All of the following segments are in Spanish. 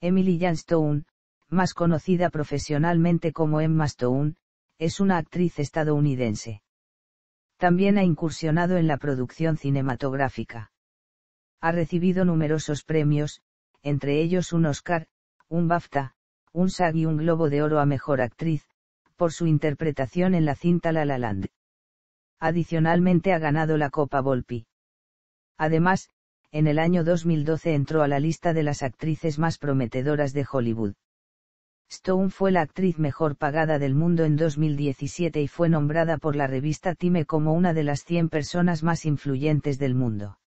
Emily Jan Stone, más conocida profesionalmente como Emma Stone, es una actriz estadounidense. También ha incursionado en la producción cinematográfica. Ha recibido numerosos premios, entre ellos un Oscar, un BAFTA, un SAG y un Globo de Oro a Mejor Actriz, por su interpretación en la cinta La La Land. Adicionalmente ha ganado la Copa Volpi. Además, en el año 2012 entró a la lista de las actrices más prometedoras de Hollywood. Stone fue la actriz mejor pagada del mundo en 2017 y fue nombrada por la revista Time como una de las 100 personas más influyentes del mundo.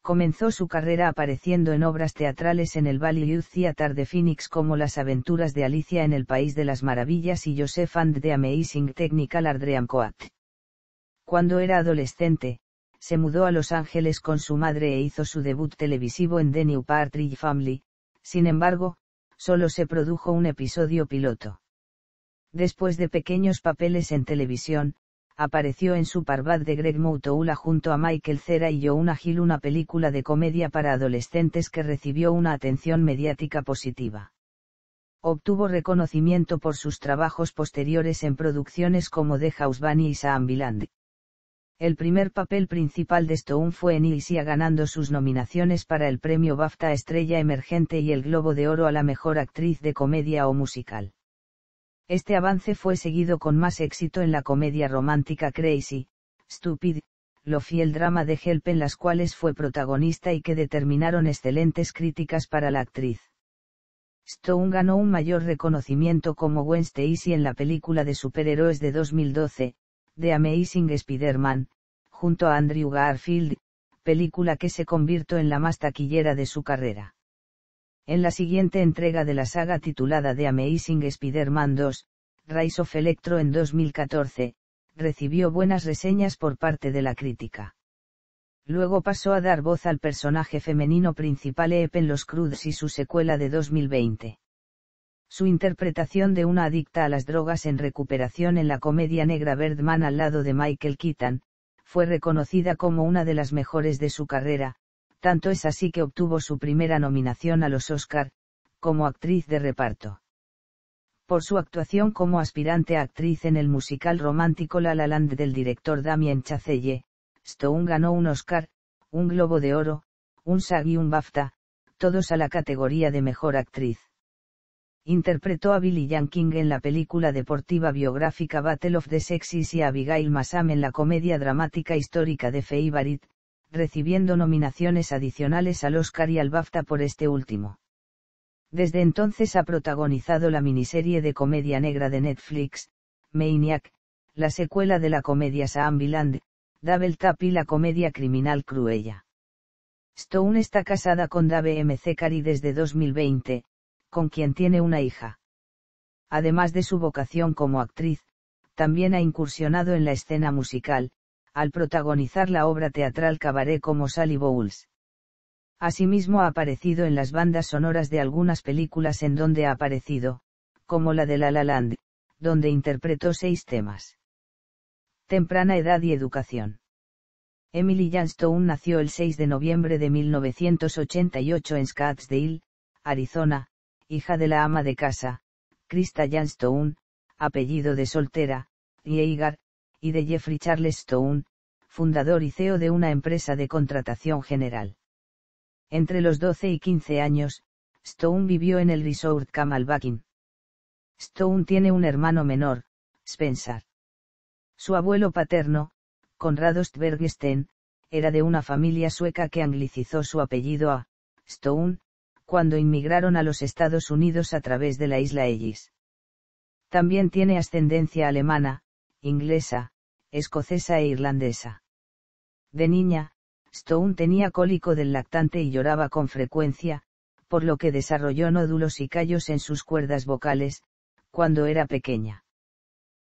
Comenzó su carrera apareciendo en obras teatrales en el Valley Youth de Phoenix como Las aventuras de Alicia en el País de las Maravillas y Joseph and the Amazing Technical Ardream Coat. Cuando era adolescente, se mudó a Los Ángeles con su madre e hizo su debut televisivo en The New Partridge Family, sin embargo, solo se produjo un episodio piloto. Después de pequeños papeles en televisión, apareció en su de Greg Moutoula junto a Michael Cera y Jouna Hill una película de comedia para adolescentes que recibió una atención mediática positiva. Obtuvo reconocimiento por sus trabajos posteriores en producciones como The House Bunny y Biland. El primer papel principal de Stone fue en a ganando sus nominaciones para el premio BAFTA Estrella Emergente y el Globo de Oro a la Mejor Actriz de Comedia o Musical. Este avance fue seguido con más éxito en la comedia romántica Crazy, Stupid, lo fiel drama de Help en las cuales fue protagonista y que determinaron excelentes críticas para la actriz. Stone ganó un mayor reconocimiento como Wednesday Stacy en la película de superhéroes de 2012, The Amazing Spider-Man, junto a Andrew Garfield, película que se convirtió en la más taquillera de su carrera. En la siguiente entrega de la saga titulada The Amazing Spider-Man 2, Rise of Electro en 2014, recibió buenas reseñas por parte de la crítica. Luego pasó a dar voz al personaje femenino principal Epen en Los Crudes y su secuela de 2020. Su interpretación de una adicta a las drogas en recuperación en la comedia negra Birdman al lado de Michael Keaton, fue reconocida como una de las mejores de su carrera, tanto es así que obtuvo su primera nominación a los Oscar, como actriz de reparto. Por su actuación como aspirante a actriz en el musical romántico La La Land del director Damien Chazelle, Stone ganó un Oscar, un Globo de Oro, un SAG y un BAFTA, todos a la categoría de Mejor Actriz interpretó a Billy King en la película deportiva biográfica Battle of the Sexes y a Abigail Massam en la comedia dramática histórica de Feibarit, recibiendo nominaciones adicionales al Oscar y al BAFTA por este último. Desde entonces ha protagonizado la miniserie de comedia negra de Netflix, Maniac, la secuela de la comedia Saambiland, Double Tap y la comedia criminal Cruella. Stone está casada con Dave M. Zekari desde 2020, con quien tiene una hija. Además de su vocación como actriz, también ha incursionado en la escena musical, al protagonizar la obra teatral Cabaret como Sally Bowles. Asimismo ha aparecido en las bandas sonoras de algunas películas en donde ha aparecido, como la de La La Land, donde interpretó seis temas. Temprana edad y educación. Emily Janstone nació el 6 de noviembre de 1988 en Scottsdale, Arizona, hija de la ama de casa, Christa Jan Stone, apellido de soltera, y Eigar, y de Jeffrey Charles Stone, fundador y CEO de una empresa de contratación general. Entre los 12 y 15 años, Stone vivió en el resort Kamal Stone tiene un hermano menor, Spencer. Su abuelo paterno, Conrado Stbergsten, era de una familia sueca que anglicizó su apellido a Stone, cuando inmigraron a los Estados Unidos a través de la isla Ellis. También tiene ascendencia alemana, inglesa, escocesa e irlandesa. De niña, Stone tenía cólico del lactante y lloraba con frecuencia, por lo que desarrolló nódulos y callos en sus cuerdas vocales, cuando era pequeña.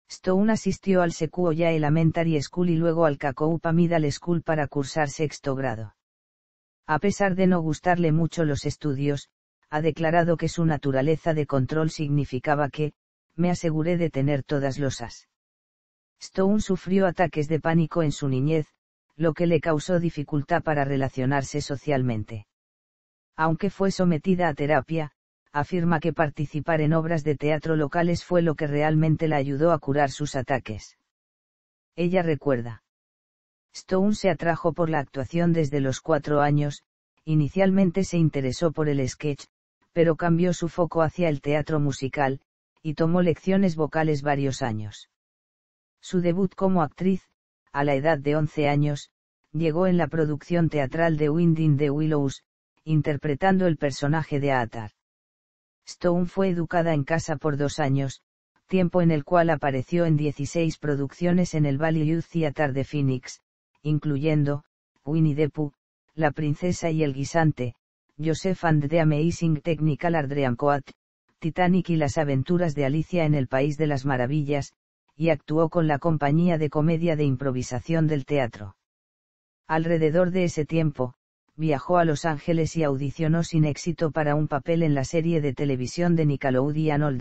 Stone asistió al Secuoya Elementary School y luego al Kakoupa Middle School para cursar sexto grado a pesar de no gustarle mucho los estudios, ha declarado que su naturaleza de control significaba que, me aseguré de tener todas losas. Stone sufrió ataques de pánico en su niñez, lo que le causó dificultad para relacionarse socialmente. Aunque fue sometida a terapia, afirma que participar en obras de teatro locales fue lo que realmente la ayudó a curar sus ataques. Ella recuerda. Stone se atrajo por la actuación desde los cuatro años, inicialmente se interesó por el sketch, pero cambió su foco hacia el teatro musical, y tomó lecciones vocales varios años. Su debut como actriz, a la edad de 11 años, llegó en la producción teatral de Winding the Willows, interpretando el personaje de Atar. Stone fue educada en casa por dos años, tiempo en el cual apareció en 16 producciones en el Valley Youth Theatre de Phoenix, incluyendo, Winnie the Pooh, La princesa y el guisante, Joseph and the Amazing Technical Coat, Titanic y las aventuras de Alicia en el País de las Maravillas, y actuó con la compañía de comedia de improvisación del teatro. Alrededor de ese tiempo, viajó a Los Ángeles y audicionó sin éxito para un papel en la serie de televisión de Nickelodeon All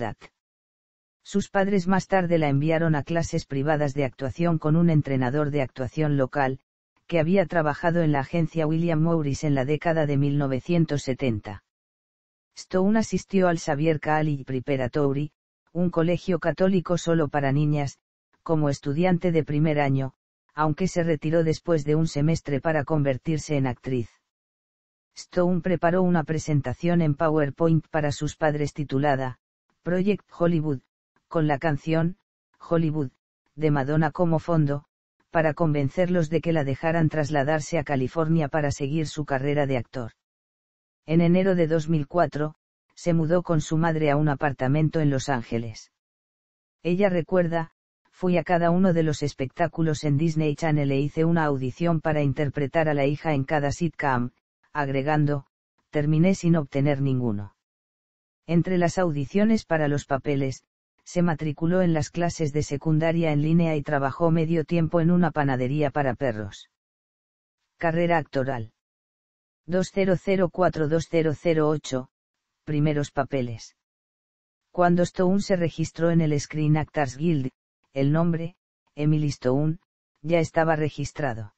sus padres más tarde la enviaron a clases privadas de actuación con un entrenador de actuación local, que había trabajado en la agencia William Morris en la década de 1970. Stone asistió al Xavier Cali Preparatory, un colegio católico solo para niñas, como estudiante de primer año, aunque se retiró después de un semestre para convertirse en actriz. Stone preparó una presentación en PowerPoint para sus padres titulada, Project Hollywood, con la canción, Hollywood, de Madonna como fondo, para convencerlos de que la dejaran trasladarse a California para seguir su carrera de actor. En enero de 2004, se mudó con su madre a un apartamento en Los Ángeles. Ella recuerda, fui a cada uno de los espectáculos en Disney Channel e hice una audición para interpretar a la hija en cada sitcom, agregando, terminé sin obtener ninguno. Entre las audiciones para los papeles, se matriculó en las clases de secundaria en línea y trabajó medio tiempo en una panadería para perros. Carrera actoral. 2004-2008, primeros papeles. Cuando Stone se registró en el Screen Actors Guild, el nombre, Emily Stone, ya estaba registrado.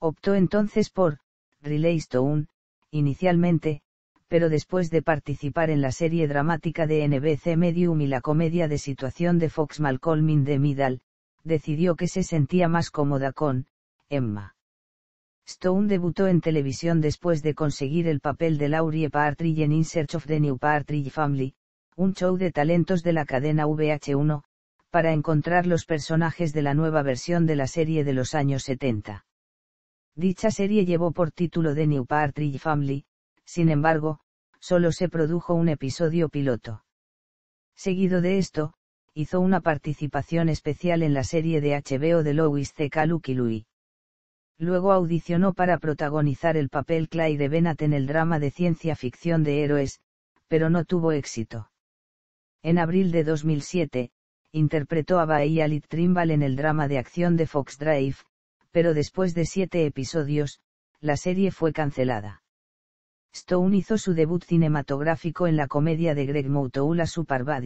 Optó entonces por, Relay Stone, inicialmente, pero después de participar en la serie dramática de NBC Medium y la comedia de situación de Fox Malcolm in the Middle, decidió que se sentía más cómoda con Emma. Stone debutó en televisión después de conseguir el papel de Laurie Partridge en In Search of the New Partridge Family, un show de talentos de la cadena VH1, para encontrar los personajes de la nueva versión de la serie de los años 70. Dicha serie llevó por título The New Partridge Family, sin embargo, solo se produjo un episodio piloto. Seguido de esto, hizo una participación especial en la serie de HBO de Lois C. Lucky Louis. Luego audicionó para protagonizar el papel Clyde Bennett en el drama de ciencia ficción de héroes, pero no tuvo éxito. En abril de 2007, interpretó a Bahía Lit Trimbal en el drama de acción de Fox Drive, pero después de siete episodios, la serie fue cancelada. Stone hizo su debut cinematográfico en la comedia de Greg Moutoula Superbad,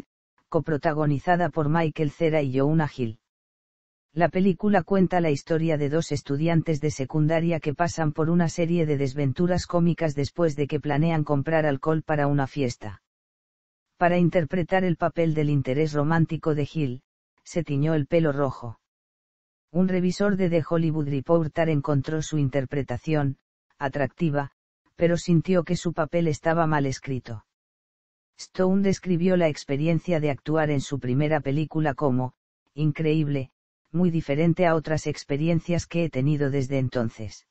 coprotagonizada por Michael Cera y Jonah Hill. La película cuenta la historia de dos estudiantes de secundaria que pasan por una serie de desventuras cómicas después de que planean comprar alcohol para una fiesta. Para interpretar el papel del interés romántico de Hill, se tiñó el pelo rojo. Un revisor de The Hollywood Reporter encontró su interpretación, atractiva, pero sintió que su papel estaba mal escrito. Stone describió la experiencia de actuar en su primera película como, increíble, muy diferente a otras experiencias que he tenido desde entonces.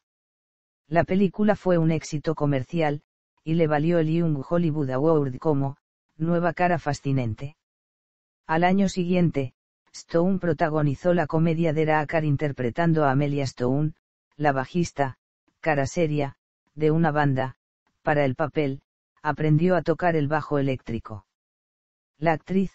La película fue un éxito comercial, y le valió el Young Hollywood Award como, nueva cara fascinante. Al año siguiente, Stone protagonizó la comedia de Raakar interpretando a Amelia Stone, la bajista, cara seria, de una banda, para el papel, aprendió a tocar el bajo eléctrico. La actriz,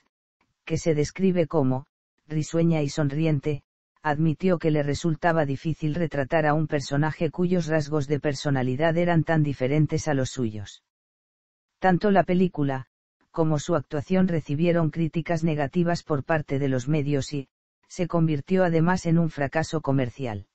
que se describe como, risueña y sonriente, admitió que le resultaba difícil retratar a un personaje cuyos rasgos de personalidad eran tan diferentes a los suyos. Tanto la película, como su actuación recibieron críticas negativas por parte de los medios y, se convirtió además en un fracaso comercial.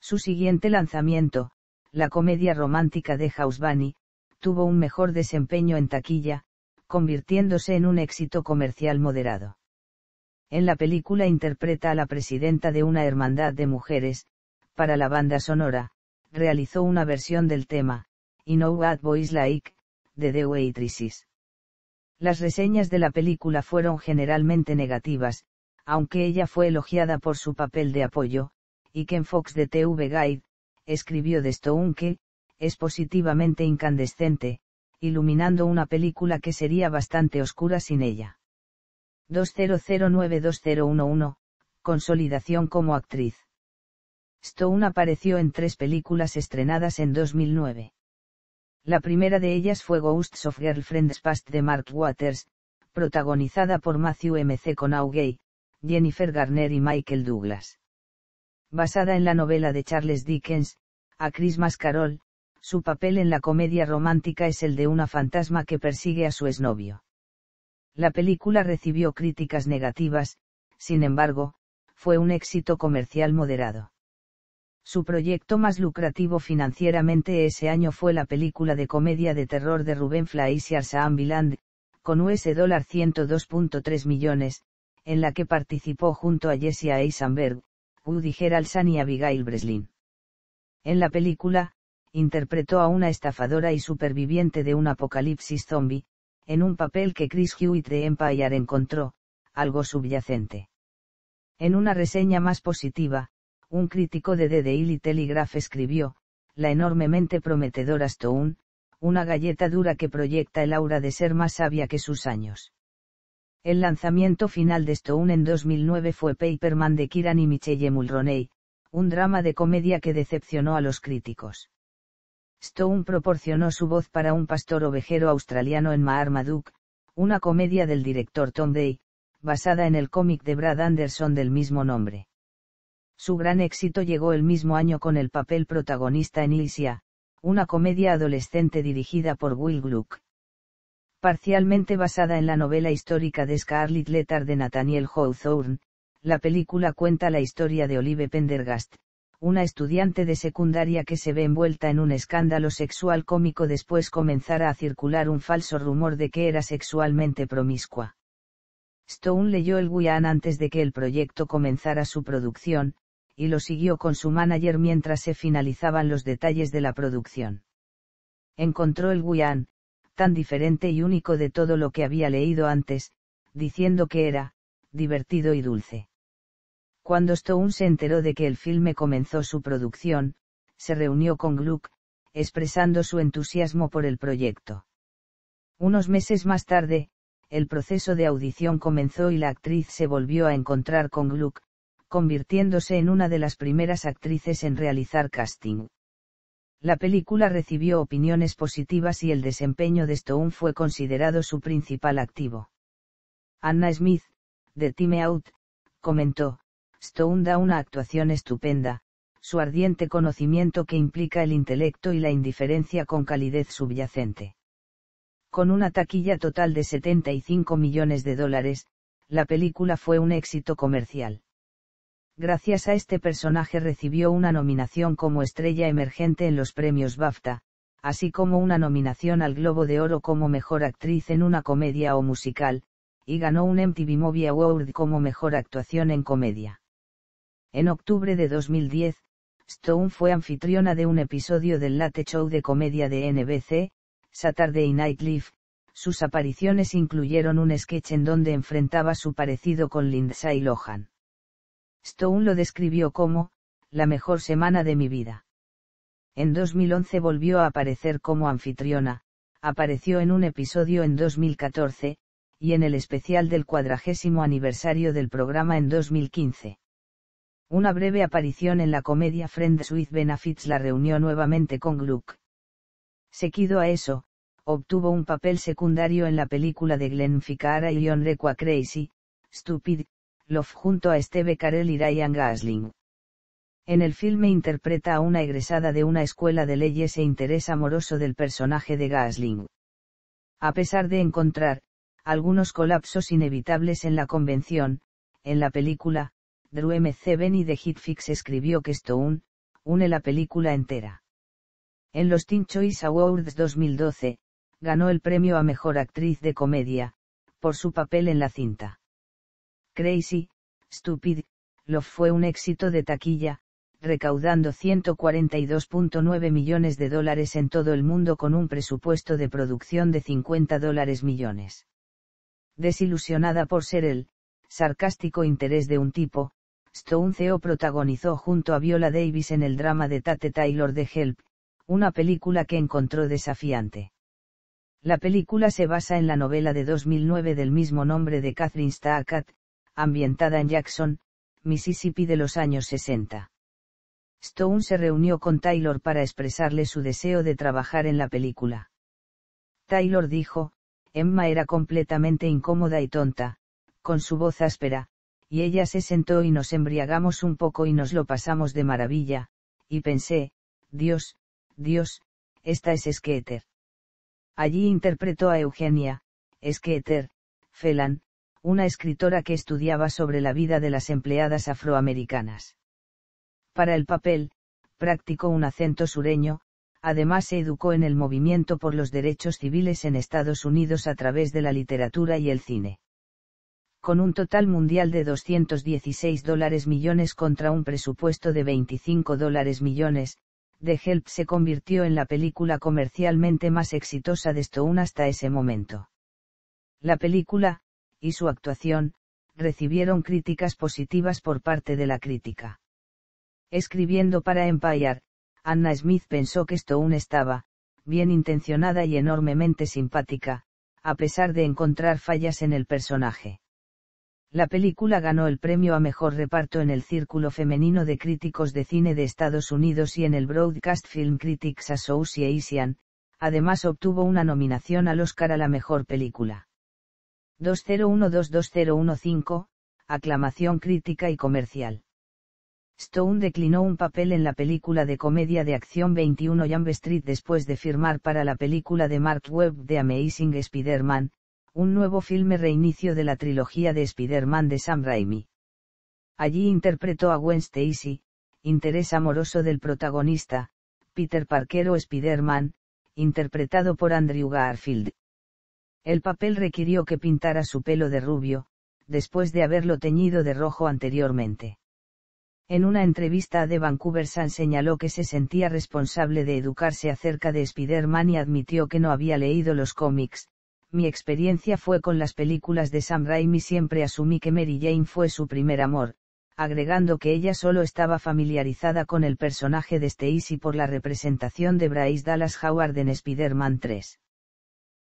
Su siguiente lanzamiento, la comedia romántica de House Bunny, tuvo un mejor desempeño en taquilla, convirtiéndose en un éxito comercial moderado. En la película interpreta a la presidenta de una hermandad de mujeres, para la banda sonora, realizó una versión del tema, You know Bad Boys Like, de The Waitresses. Las reseñas de la película fueron generalmente negativas, aunque ella fue elogiada por su papel de apoyo, y Ken Fox de TV Guide, escribió de Stone que, es positivamente incandescente, iluminando una película que sería bastante oscura sin ella. 2009-2011, consolidación como actriz. Stone apareció en tres películas estrenadas en 2009. La primera de ellas fue Ghosts of Girlfriends Past de Mark Waters, protagonizada por Matthew M.C. Jennifer Garner y Michael Douglas basada en la novela de Charles Dickens, A Christmas Carol, su papel en la comedia romántica es el de una fantasma que persigue a su exnovio. La película recibió críticas negativas, sin embargo, fue un éxito comercial moderado. Su proyecto más lucrativo financieramente ese año fue la película de comedia de terror de Rubén Fleischer y Biland, con US $102.3 millones, en la que participó junto a Jesse Eisenberg, Woody Harrelson y Abigail Breslin. En la película, interpretó a una estafadora y superviviente de un apocalipsis zombie, en un papel que Chris Hewitt de Empire encontró, algo subyacente. En una reseña más positiva, un crítico de The Daily Telegraph escribió, la enormemente prometedora Stone, una galleta dura que proyecta el aura de ser más sabia que sus años. El lanzamiento final de Stone en 2009 fue Paperman de Kiran y Michelle Mulroney, un drama de comedia que decepcionó a los críticos. Stone proporcionó su voz para un pastor ovejero australiano en Maharmaduke, una comedia del director Tom Day, basada en el cómic de Brad Anderson del mismo nombre. Su gran éxito llegó el mismo año con el papel protagonista en Ilsia, una comedia adolescente dirigida por Will Gluck parcialmente basada en la novela histórica de Scarlett Letter de Nathaniel Hawthorne, la película cuenta la historia de Olive Pendergast, una estudiante de secundaria que se ve envuelta en un escándalo sexual cómico después comenzara a circular un falso rumor de que era sexualmente promiscua. Stone leyó el Guyan antes de que el proyecto comenzara su producción, y lo siguió con su manager mientras se finalizaban los detalles de la producción. Encontró el Guyan, tan diferente y único de todo lo que había leído antes, diciendo que era, divertido y dulce. Cuando Stone se enteró de que el filme comenzó su producción, se reunió con Gluck, expresando su entusiasmo por el proyecto. Unos meses más tarde, el proceso de audición comenzó y la actriz se volvió a encontrar con Gluck, convirtiéndose en una de las primeras actrices en realizar casting. La película recibió opiniones positivas y el desempeño de Stone fue considerado su principal activo. Anna Smith, de Time Out, comentó, Stone da una actuación estupenda, su ardiente conocimiento que implica el intelecto y la indiferencia con calidez subyacente. Con una taquilla total de 75 millones de dólares, la película fue un éxito comercial gracias a este personaje recibió una nominación como estrella emergente en los premios BAFTA, así como una nominación al Globo de Oro como mejor actriz en una comedia o musical, y ganó un MTV Movie Award como mejor actuación en comedia. En octubre de 2010, Stone fue anfitriona de un episodio del Late Show de comedia de NBC, Saturday Night Live. Sus apariciones incluyeron un sketch en donde enfrentaba su parecido con Lindsay Lohan. Stone lo describió como, la mejor semana de mi vida. En 2011 volvió a aparecer como anfitriona, apareció en un episodio en 2014, y en el especial del cuadragésimo aniversario del programa en 2015. Una breve aparición en la comedia Friends with Benefits la reunió nuevamente con Gluck. Seguido a eso, obtuvo un papel secundario en la película de Glenn Ficarra y John Requa Crazy, Stupid, Love junto a Steve Carell y Ryan Gosling. En el filme interpreta a una egresada de una escuela de leyes e interés amoroso del personaje de Gasling. A pesar de encontrar, algunos colapsos inevitables en la convención, en la película, Drew Seven y The Hitfix escribió que Stone, une la película entera. En los Teen Choice Awards 2012, ganó el premio a Mejor Actriz de Comedia, por su papel en la cinta. Crazy, Stupid, Love fue un éxito de taquilla, recaudando 142.9 millones de dólares en todo el mundo con un presupuesto de producción de 50 dólares millones. Desilusionada por ser el sarcástico interés de un tipo, Stone CEO protagonizó junto a Viola Davis en el drama de Tate Taylor de Help, una película que encontró desafiante. La película se basa en la novela de 2009 del mismo nombre de Catherine ambientada en Jackson, Mississippi de los años 60. Stone se reunió con Taylor para expresarle su deseo de trabajar en la película. Taylor dijo, Emma era completamente incómoda y tonta, con su voz áspera, y ella se sentó y nos embriagamos un poco y nos lo pasamos de maravilla, y pensé, Dios, Dios, esta es Skeeter. Allí interpretó a Eugenia, Skeeter, Felan, una escritora que estudiaba sobre la vida de las empleadas afroamericanas. Para el papel, practicó un acento sureño, además se educó en el movimiento por los derechos civiles en Estados Unidos a través de la literatura y el cine. Con un total mundial de 216 dólares millones contra un presupuesto de 25 dólares millones, The Help se convirtió en la película comercialmente más exitosa de Stone hasta ese momento. La película, y su actuación, recibieron críticas positivas por parte de la crítica. Escribiendo para Empire, Anna Smith pensó que Stone estaba, bien intencionada y enormemente simpática, a pesar de encontrar fallas en el personaje. La película ganó el premio a mejor reparto en el Círculo Femenino de Críticos de Cine de Estados Unidos y en el Broadcast Film Critics Association, además obtuvo una nominación al Oscar a la mejor película. 20122015, aclamación crítica y comercial. Stone declinó un papel en la película de comedia de acción 21 Jump Street después de firmar para la película de Mark Webb de Amazing Spider-Man, un nuevo filme reinicio de la trilogía de Spider-Man de Sam Raimi. Allí interpretó a Gwen Stacy, interés amoroso del protagonista, Peter Parker o Spider-Man, interpretado por Andrew Garfield. El papel requirió que pintara su pelo de rubio, después de haberlo teñido de rojo anteriormente. En una entrevista a The Vancouver Sun señaló que se sentía responsable de educarse acerca de Spider-Man y admitió que no había leído los cómics. Mi experiencia fue con las películas de Sam Raimi siempre asumí que Mary Jane fue su primer amor, agregando que ella solo estaba familiarizada con el personaje de Stacy por la representación de Bryce Dallas Howard en Spider-Man 3.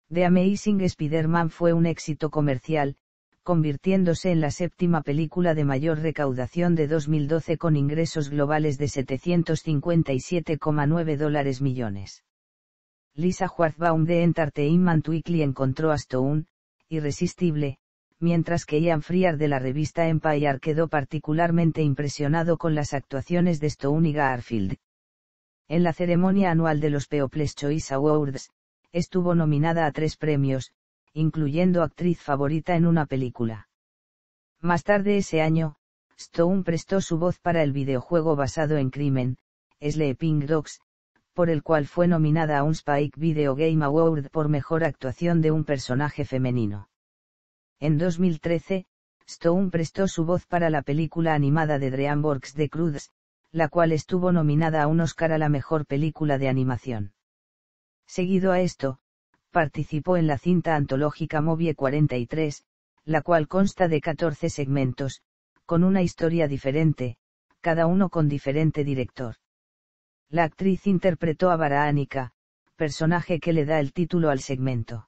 The Amazing Spider-Man fue un éxito comercial, convirtiéndose en la séptima película de mayor recaudación de 2012 con ingresos globales de 757,9 dólares millones. Lisa Schwarzbaum de Entertainment Weekly encontró a Stone, irresistible, mientras que Ian Friar de la revista Empire quedó particularmente impresionado con las actuaciones de Stone y Garfield. En la ceremonia anual de los People's Choice Awards, estuvo nominada a tres premios, incluyendo actriz favorita en una película. Más tarde ese año, Stone prestó su voz para el videojuego basado en Crimen, Sleeping Dogs, por el cual fue nominada a un Spike Video Game Award por mejor actuación de un personaje femenino. En 2013, Stone prestó su voz para la película animada de DreamWorks The Cruz, la cual estuvo nominada a un Oscar a la mejor película de animación. Seguido a esto, participó en la cinta antológica Movie 43, la cual consta de 14 segmentos, con una historia diferente, cada uno con diferente director. La actriz interpretó a Baraánica, personaje que le da el título al segmento.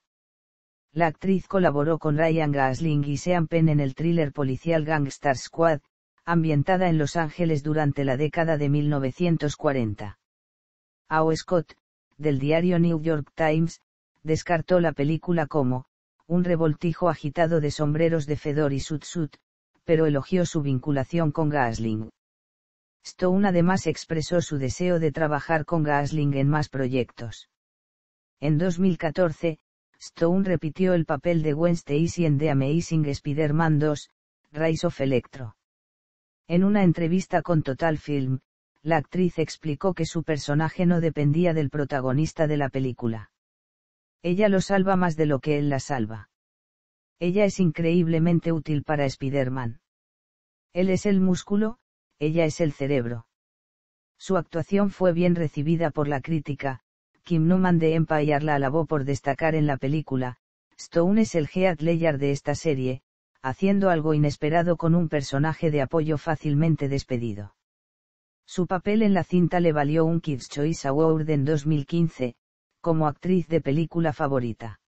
La actriz colaboró con Ryan Gosling y Sean Penn en el thriller policial Gangster Squad, ambientada en Los Ángeles durante la década de 1940. Ao Scott, del diario New York Times, descartó la película como, un revoltijo agitado de sombreros de Fedor y sud pero elogió su vinculación con Gasling. Stone además expresó su deseo de trabajar con Gasling en más proyectos. En 2014, Stone repitió el papel de Wednesday en The Amazing Spider-Man 2, Rise of Electro. En una entrevista con Total Film, la actriz explicó que su personaje no dependía del protagonista de la película. Ella lo salva más de lo que él la salva. Ella es increíblemente útil para Spider-Man. Él es el músculo, ella es el cerebro. Su actuación fue bien recibida por la crítica, Kim Newman de Empire la alabó por destacar en la película, Stone es el Heath de esta serie, haciendo algo inesperado con un personaje de apoyo fácilmente despedido. Su papel en la cinta le valió un Kids Choice Award en 2015, como actriz de película favorita.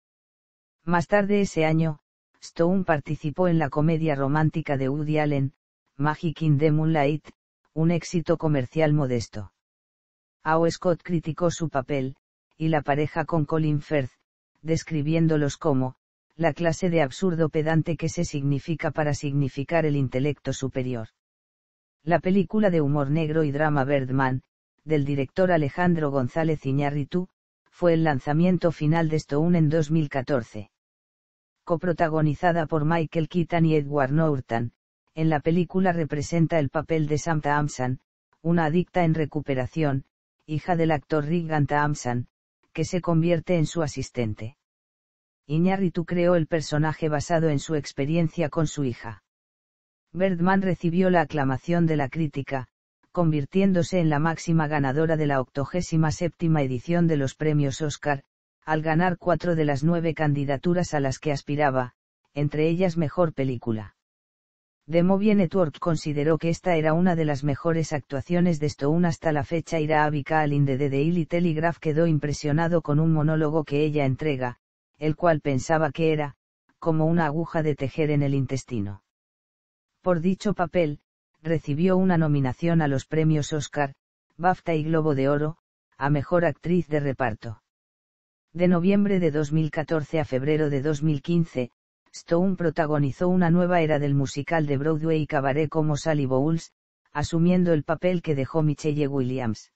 Más tarde ese año, Stone participó en la comedia romántica de Woody Allen, Magic in the Moonlight, un éxito comercial modesto. A.O. Scott criticó su papel, y la pareja con Colin Firth, describiéndolos como, la clase de absurdo pedante que se significa para significar el intelecto superior la película de humor negro y drama Birdman, del director Alejandro González Iñárritu, fue el lanzamiento final de Stone en 2014. Coprotagonizada por Michael Keaton y Edward Norton, en la película representa el papel de Sam Thompson, una adicta en recuperación, hija del actor Regan Thompson, que se convierte en su asistente. Iñárritu creó el personaje basado en su experiencia con su hija. Birdman recibió la aclamación de la crítica, convirtiéndose en la máxima ganadora de la séptima edición de los premios Oscar, al ganar cuatro de las nueve candidaturas a las que aspiraba, entre ellas Mejor Película. The Movie Network consideró que esta era una de las mejores actuaciones de Stone hasta la fecha. Ira inde de The Daily Telegraph quedó impresionado con un monólogo que ella entrega, el cual pensaba que era, como una aguja de tejer en el intestino. Por dicho papel, recibió una nominación a los premios Oscar, BAFTA y Globo de Oro, a Mejor Actriz de Reparto. De noviembre de 2014 a febrero de 2015, Stone protagonizó una nueva era del musical de Broadway y cabaret como Sally Bowles, asumiendo el papel que dejó Michelle Williams.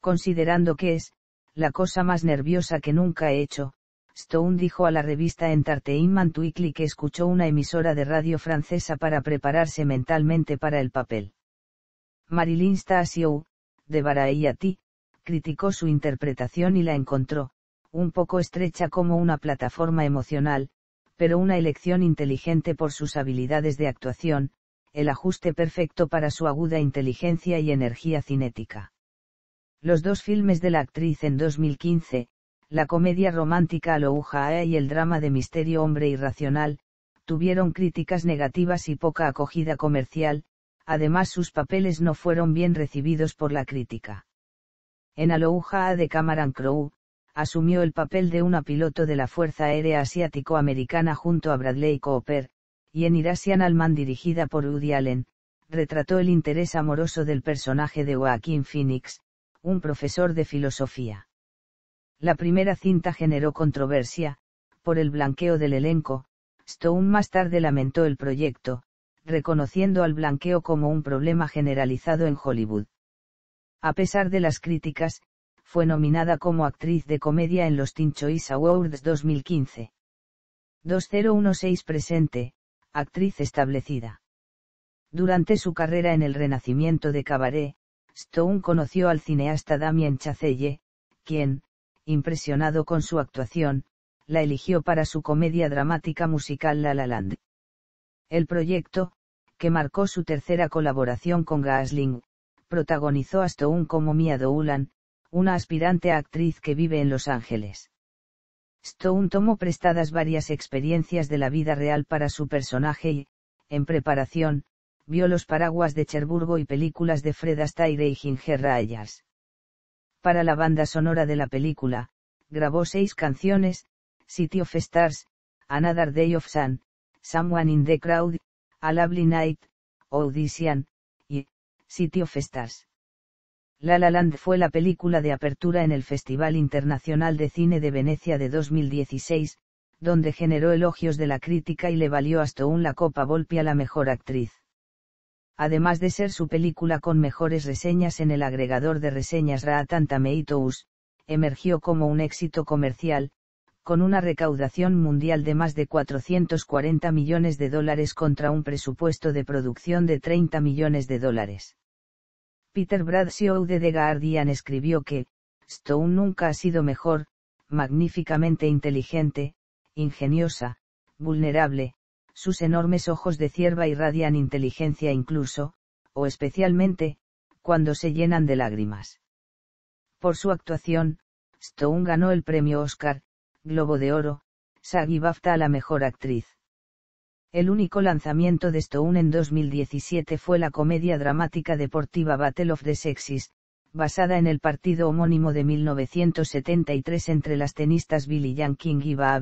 Considerando que es, la cosa más nerviosa que nunca he hecho, Stone dijo a la revista Entertainment Weekly que escuchó una emisora de radio francesa para prepararse mentalmente para el papel. Marilyn Stasio, de Barayati, criticó su interpretación y la encontró, un poco estrecha como una plataforma emocional, pero una elección inteligente por sus habilidades de actuación, el ajuste perfecto para su aguda inteligencia y energía cinética. Los dos filmes de la actriz en 2015, la comedia romántica A. y el drama de misterio Hombre Irracional, tuvieron críticas negativas y poca acogida comercial, además sus papeles no fueron bien recibidos por la crítica. En A. de Cameron Crowe, asumió el papel de una piloto de la Fuerza Aérea Asiático-Americana junto a Bradley Cooper, y en Irasian Alman dirigida por Woody Allen, retrató el interés amoroso del personaje de Joaquín Phoenix, un profesor de filosofía. La primera cinta generó controversia, por el blanqueo del elenco, Stone más tarde lamentó el proyecto, reconociendo al blanqueo como un problema generalizado en Hollywood. A pesar de las críticas, fue nominada como actriz de comedia en los Teen Awards 2015. 2016 presente, actriz establecida. Durante su carrera en el renacimiento de Cabaret, Stone conoció al cineasta Damien Chazelle, quien, impresionado con su actuación, la eligió para su comedia dramática musical La La Land. El proyecto, que marcó su tercera colaboración con Gasling, protagonizó a Stone como Mia Doulan, una aspirante a actriz que vive en Los Ángeles. Stone tomó prestadas varias experiencias de la vida real para su personaje y, en preparación, vio los paraguas de Cherburgo y películas de Fred Astaire y Ginger Rayas. Para la banda sonora de la película, grabó seis canciones, City of Stars, Another Day of Sun, Someone in the Crowd, A Lovely Night, Audition, y City of Stars. La La Land fue la película de apertura en el Festival Internacional de Cine de Venecia de 2016, donde generó elogios de la crítica y le valió hasta un la Copa Volpi a la mejor actriz además de ser su película con mejores reseñas en el agregador de reseñas Raatan Tomatoes, emergió como un éxito comercial, con una recaudación mundial de más de 440 millones de dólares contra un presupuesto de producción de 30 millones de dólares. Peter Bradshaw de The Guardian escribió que, Stone nunca ha sido mejor, magníficamente inteligente, ingeniosa, vulnerable, sus enormes ojos de cierva irradian inteligencia incluso, o especialmente, cuando se llenan de lágrimas. Por su actuación, Stone ganó el premio Oscar, Globo de Oro, SAG y BAFTA a la mejor actriz. El único lanzamiento de Stone en 2017 fue la comedia dramática deportiva Battle of the Sexes, basada en el partido homónimo de 1973 entre las tenistas Billie Jean King y Baa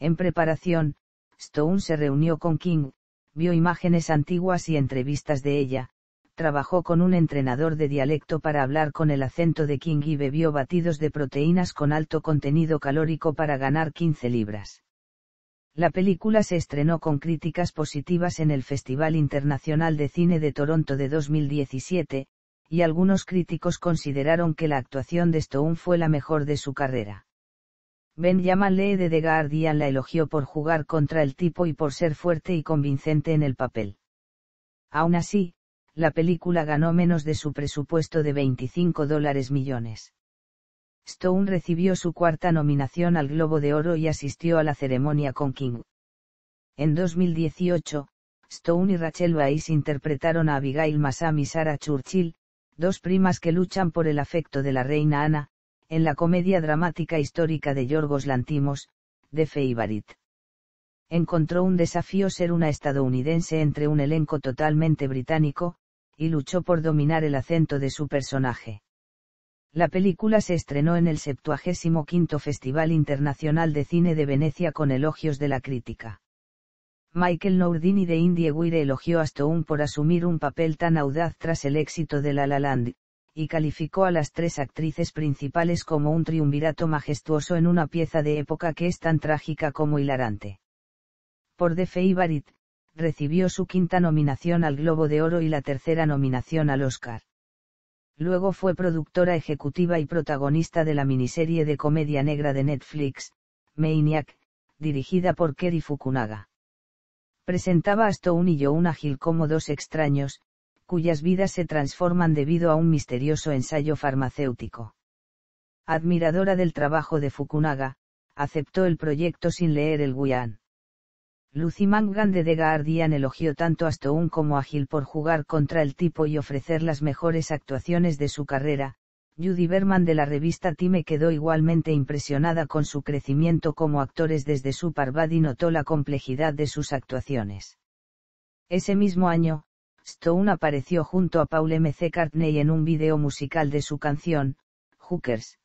En preparación, Stone se reunió con King, vio imágenes antiguas y entrevistas de ella, trabajó con un entrenador de dialecto para hablar con el acento de King y bebió batidos de proteínas con alto contenido calórico para ganar 15 libras. La película se estrenó con críticas positivas en el Festival Internacional de Cine de Toronto de 2017, y algunos críticos consideraron que la actuación de Stone fue la mejor de su carrera. Benjamin Lee de The Guardian la elogió por jugar contra el tipo y por ser fuerte y convincente en el papel. Aún así, la película ganó menos de su presupuesto de 25 dólares millones. Stone recibió su cuarta nominación al Globo de Oro y asistió a la ceremonia con King. En 2018, Stone y Rachel Weisz interpretaron a Abigail Massam y Sarah Churchill, dos primas que luchan por el afecto de la reina Ana, en la comedia dramática histórica de Yorgos Lantimos, de Feibarit. Encontró un desafío ser una estadounidense entre un elenco totalmente británico, y luchó por dominar el acento de su personaje. La película se estrenó en el 75 Festival Internacional de Cine de Venecia con elogios de la crítica. Michael Nordini de Indie elogió a Stone por asumir un papel tan audaz tras el éxito de La La Land, y calificó a las tres actrices principales como un triunvirato majestuoso en una pieza de época que es tan trágica como hilarante. Por The Barit recibió su quinta nominación al Globo de Oro y la tercera nominación al Oscar. Luego fue productora ejecutiva y protagonista de la miniserie de comedia negra de Netflix, Maniac, dirigida por Kerry Fukunaga. Presentaba a Stone y un ágil como dos extraños, cuyas vidas se transforman debido a un misterioso ensayo farmacéutico. Admiradora del trabajo de Fukunaga, aceptó el proyecto sin leer el Guian. Lucy Mangan de The elogió tanto a Stone como a Gil por jugar contra el tipo y ofrecer las mejores actuaciones de su carrera, Judy Berman de la revista Time quedó igualmente impresionada con su crecimiento como actores desde su y notó la complejidad de sus actuaciones. Ese mismo año, Stone apareció junto a Paul Cartney en un video musical de su canción, Hookers.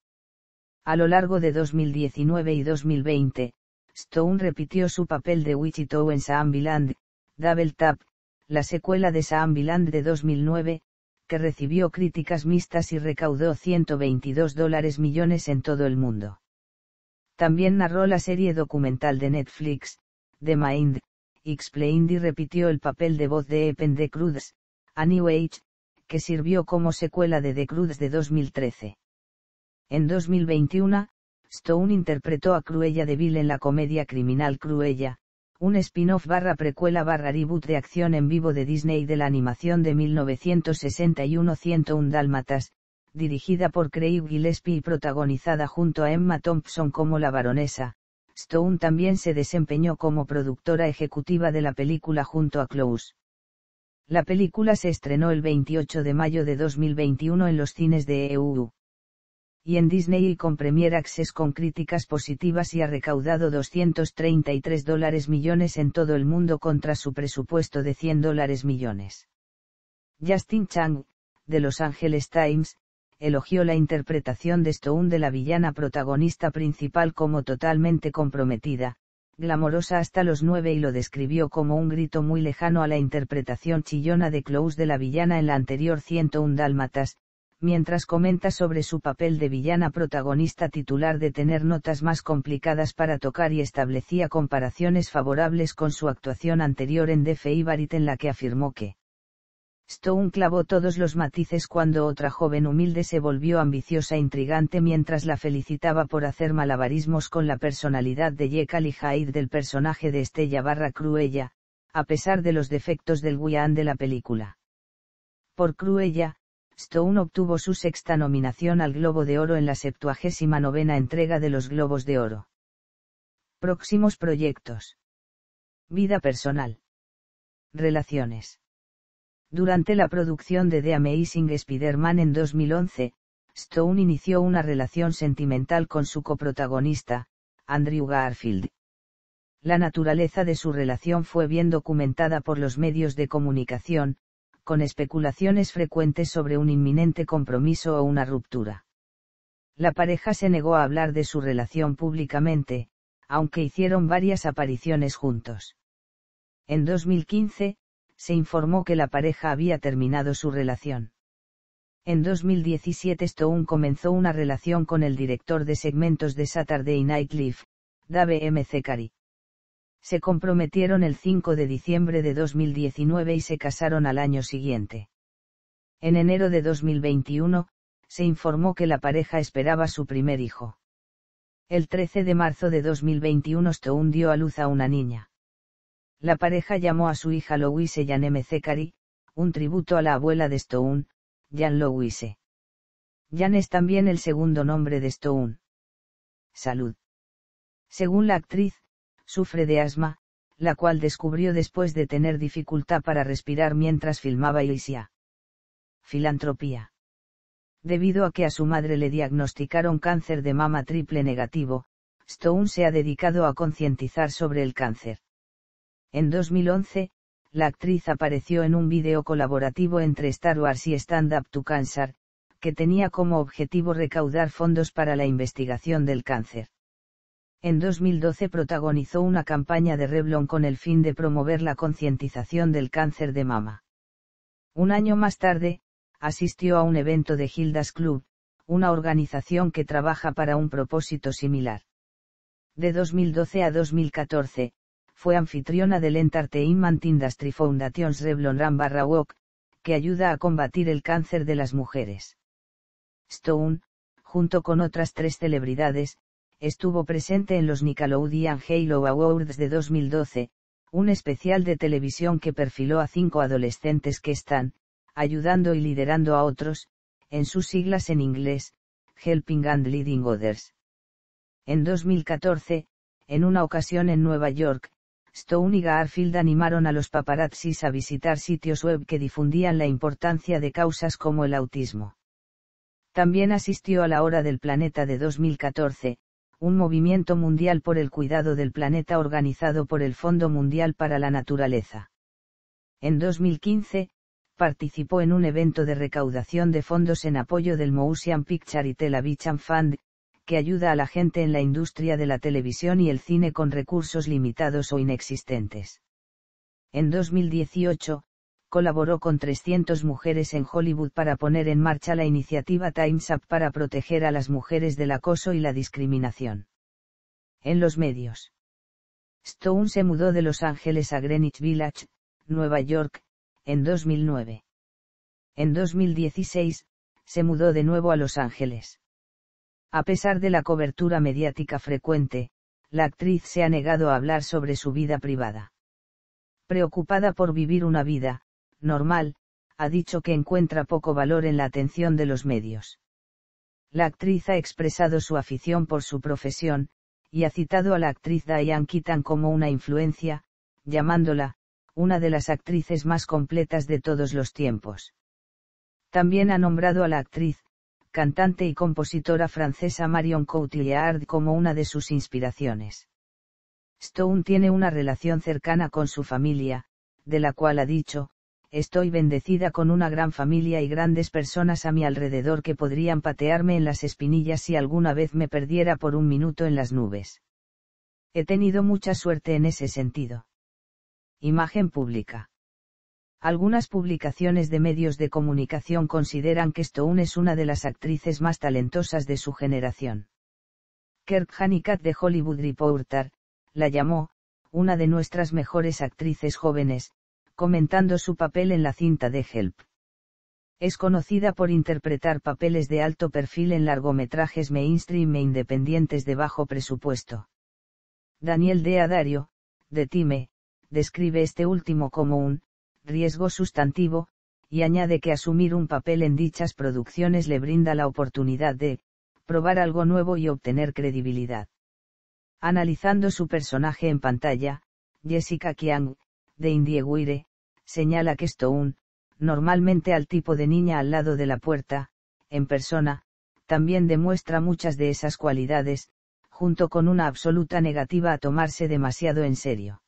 A lo largo de 2019 y 2020, Stone repitió su papel de Wichita en Sambiland, Double Tap, la secuela de Sambiland de 2009, que recibió críticas mixtas y recaudó 122 dólares millones en todo el mundo. También narró la serie documental de Netflix, The Mind, y repitió el papel de voz de Epen de Cruz, a New Age, que sirvió como secuela de The Cruz de 2013. En 2021, Stone interpretó a Cruella de Vil en la comedia criminal Cruella, un spin-off barra precuela barra reboot de acción en vivo de Disney de la animación de 1961 101 Dálmatas, dirigida por Craig Gillespie y protagonizada junto a Emma Thompson como la baronesa, Stone también se desempeñó como productora ejecutiva de la película junto a Close. La película se estrenó el 28 de mayo de 2021 en los cines de EU. Y en Disney y con Premier Access con críticas positivas y ha recaudado 233 dólares millones en todo el mundo contra su presupuesto de 100 dólares millones. Justin Chang, de Los Angeles Times, elogió la interpretación de Stone de la villana protagonista principal como totalmente comprometida, glamorosa hasta los nueve y lo describió como un grito muy lejano a la interpretación chillona de Close de la villana en la anterior 101 Dálmatas, mientras comenta sobre su papel de villana protagonista titular de tener notas más complicadas para tocar y establecía comparaciones favorables con su actuación anterior en The Barit en la que afirmó que Stone clavó todos los matices cuando otra joven humilde se volvió ambiciosa e intrigante mientras la felicitaba por hacer malabarismos con la personalidad de Jekyll y Hyde del personaje de Estella barra Cruella, a pesar de los defectos del Guyan de la película. Por Cruella, Stone obtuvo su sexta nominación al Globo de Oro en la novena entrega de los Globos de Oro. Próximos proyectos. Vida personal. Relaciones. Durante la producción de The Amazing Spider-Man en 2011, Stone inició una relación sentimental con su coprotagonista, Andrew Garfield. La naturaleza de su relación fue bien documentada por los medios de comunicación, con especulaciones frecuentes sobre un inminente compromiso o una ruptura. La pareja se negó a hablar de su relación públicamente, aunque hicieron varias apariciones juntos. En 2015, se informó que la pareja había terminado su relación. En 2017 Stone comenzó una relación con el director de segmentos de Saturday Night Live, Dave M. Zekari. Se comprometieron el 5 de diciembre de 2019 y se casaron al año siguiente. En enero de 2021, se informó que la pareja esperaba su primer hijo. El 13 de marzo de 2021 Stone dio a luz a una niña la pareja llamó a su hija Louise Jan Zekari, un tributo a la abuela de Stone, Jan Louise. Jan es también el segundo nombre de Stone. Salud. Según la actriz, sufre de asma, la cual descubrió después de tener dificultad para respirar mientras filmaba Isia. Filantropía. Debido a que a su madre le diagnosticaron cáncer de mama triple negativo, Stone se ha dedicado a concientizar sobre el cáncer. En 2011, la actriz apareció en un video colaborativo entre Star Wars y Stand Up to Cancer, que tenía como objetivo recaudar fondos para la investigación del cáncer. En 2012 protagonizó una campaña de Revlon con el fin de promover la concientización del cáncer de mama. Un año más tarde, asistió a un evento de Hilda's Club, una organización que trabaja para un propósito similar. De 2012 a 2014, fue anfitriona del Entertainment Industry Foundation's Revlon Rambarra que ayuda a combatir el cáncer de las mujeres. Stone, junto con otras tres celebridades, estuvo presente en los Nickelodeon Halo Awards de 2012, un especial de televisión que perfiló a cinco adolescentes que están, ayudando y liderando a otros, en sus siglas en inglés, Helping and Leading Others. En 2014, en una ocasión en Nueva York, Stone y Garfield animaron a los paparazzis a visitar sitios web que difundían la importancia de causas como el autismo. También asistió a la Hora del Planeta de 2014, un movimiento mundial por el cuidado del planeta organizado por el Fondo Mundial para la Naturaleza. En 2015, participó en un evento de recaudación de fondos en apoyo del Motion Picture y Television Fund, que ayuda a la gente en la industria de la televisión y el cine con recursos limitados o inexistentes. En 2018, colaboró con 300 mujeres en Hollywood para poner en marcha la iniciativa Time's Up para proteger a las mujeres del acoso y la discriminación. En los medios. Stone se mudó de Los Ángeles a Greenwich Village, Nueva York, en 2009. En 2016, se mudó de nuevo a Los Ángeles. A pesar de la cobertura mediática frecuente, la actriz se ha negado a hablar sobre su vida privada. Preocupada por vivir una vida, normal, ha dicho que encuentra poco valor en la atención de los medios. La actriz ha expresado su afición por su profesión, y ha citado a la actriz Diane Keaton como una influencia, llamándola, una de las actrices más completas de todos los tiempos. También ha nombrado a la actriz, cantante y compositora francesa Marion Cotillard como una de sus inspiraciones. Stone tiene una relación cercana con su familia, de la cual ha dicho, estoy bendecida con una gran familia y grandes personas a mi alrededor que podrían patearme en las espinillas si alguna vez me perdiera por un minuto en las nubes. He tenido mucha suerte en ese sentido. Imagen pública. Algunas publicaciones de medios de comunicación consideran que Stone es una de las actrices más talentosas de su generación. Kirk Hanikat de Hollywood Reporter, la llamó, una de nuestras mejores actrices jóvenes, comentando su papel en la cinta de Help. Es conocida por interpretar papeles de alto perfil en largometrajes mainstream e independientes de bajo presupuesto. Daniel de Adario, de Time, describe este último como un riesgo sustantivo, y añade que asumir un papel en dichas producciones le brinda la oportunidad de, probar algo nuevo y obtener credibilidad. Analizando su personaje en pantalla, Jessica Kiang, de Indieguire, señala que Stone, normalmente al tipo de niña al lado de la puerta, en persona, también demuestra muchas de esas cualidades, junto con una absoluta negativa a tomarse demasiado en serio.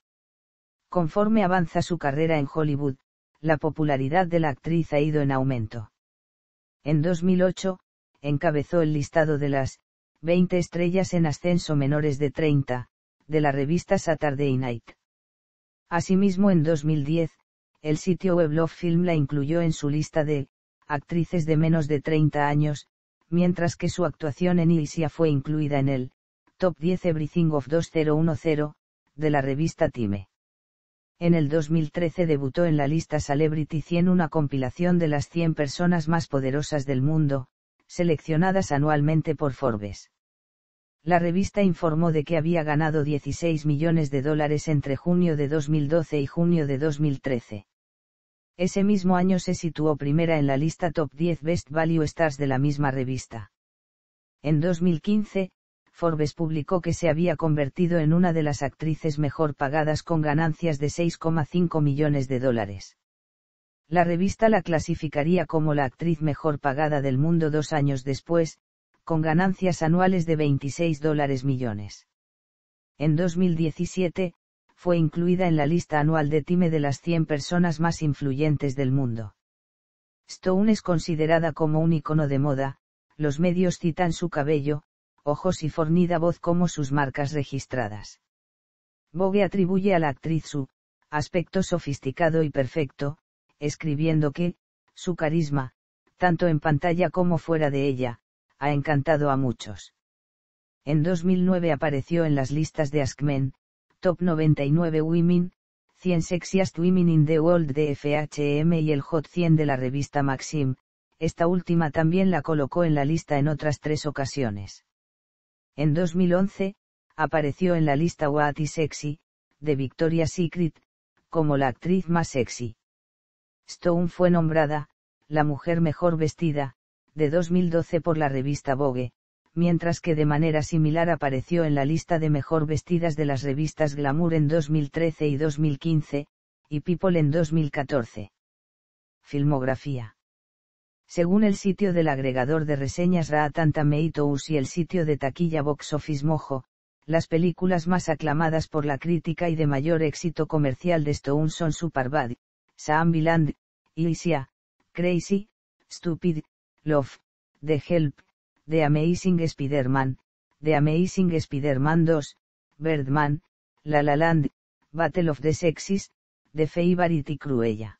Conforme avanza su carrera en Hollywood, la popularidad de la actriz ha ido en aumento. En 2008, encabezó el listado de las 20 estrellas en ascenso menores de 30, de la revista Saturday Night. Asimismo, en 2010, el sitio web Love Film la incluyó en su lista de actrices de menos de 30 años, mientras que su actuación en Isia fue incluida en el Top 10 Everything of 2010 de la revista Time. En el 2013 debutó en la lista Celebrity 100 una compilación de las 100 personas más poderosas del mundo, seleccionadas anualmente por Forbes. La revista informó de que había ganado 16 millones de dólares entre junio de 2012 y junio de 2013. Ese mismo año se situó primera en la lista Top 10 Best Value Stars de la misma revista. En 2015, Forbes publicó que se había convertido en una de las actrices mejor pagadas con ganancias de 6,5 millones de dólares. La revista la clasificaría como la actriz mejor pagada del mundo dos años después, con ganancias anuales de 26 dólares millones. En 2017, fue incluida en la lista anual de Time de las 100 personas más influyentes del mundo. Stone es considerada como un icono de moda, los medios citan su cabello, ojos y fornida voz como sus marcas registradas. Vogue atribuye a la actriz su aspecto sofisticado y perfecto, escribiendo que, su carisma, tanto en pantalla como fuera de ella, ha encantado a muchos. En 2009 apareció en las listas de Ask Men, Top 99 Women, 100 Sexiest Women in the World de FHM y el Hot 100 de la revista Maxim, esta última también la colocó en la lista en otras tres ocasiones. En 2011, apareció en la lista What is Sexy, de Victoria's Secret, como la actriz más sexy. Stone fue nombrada, la mujer mejor vestida, de 2012 por la revista Vogue, mientras que de manera similar apareció en la lista de mejor vestidas de las revistas Glamour en 2013 y 2015, y People en 2014. Filmografía según el sitio del agregador de reseñas Rotten Tomatoes y el sitio de taquilla Box Office Mojo, las películas más aclamadas por la crítica y de mayor éxito comercial de Stone son Superbad, Sambiland, Isia, Crazy, Stupid, Love, The Help, The Amazing Spider-Man, The Amazing Spider-Man 2, Birdman, La La Land, Battle of the Sexes, The Favorite y Cruella.